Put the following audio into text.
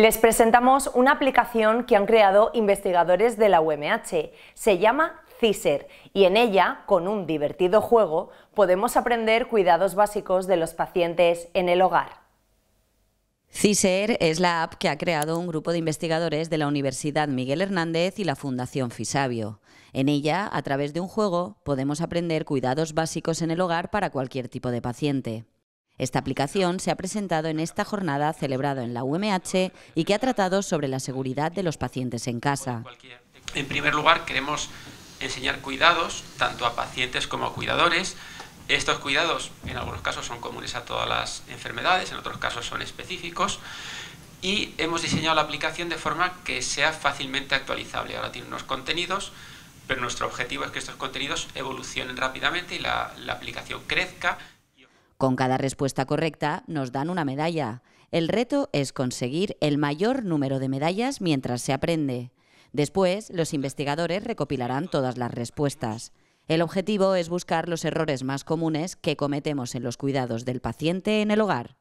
Les presentamos una aplicación que han creado investigadores de la UMH. Se llama CISER y en ella, con un divertido juego, podemos aprender cuidados básicos de los pacientes en el hogar. CISER es la app que ha creado un grupo de investigadores de la Universidad Miguel Hernández y la Fundación Fisabio. En ella, a través de un juego, podemos aprender cuidados básicos en el hogar para cualquier tipo de paciente. Esta aplicación se ha presentado en esta jornada celebrada en la UMH y que ha tratado sobre la seguridad de los pacientes en casa. En primer lugar, queremos enseñar cuidados tanto a pacientes como a cuidadores. Estos cuidados en algunos casos son comunes a todas las enfermedades, en otros casos son específicos y hemos diseñado la aplicación de forma que sea fácilmente actualizable. Ahora tiene unos contenidos, pero nuestro objetivo es que estos contenidos evolucionen rápidamente y la, aplicación crezca. Con cada respuesta correcta nos dan una medalla. El reto es conseguir el mayor número de medallas mientras se aprende. Después, los investigadores recopilarán todas las respuestas. El objetivo es buscar los errores más comunes que cometemos en los cuidados del paciente en el hogar.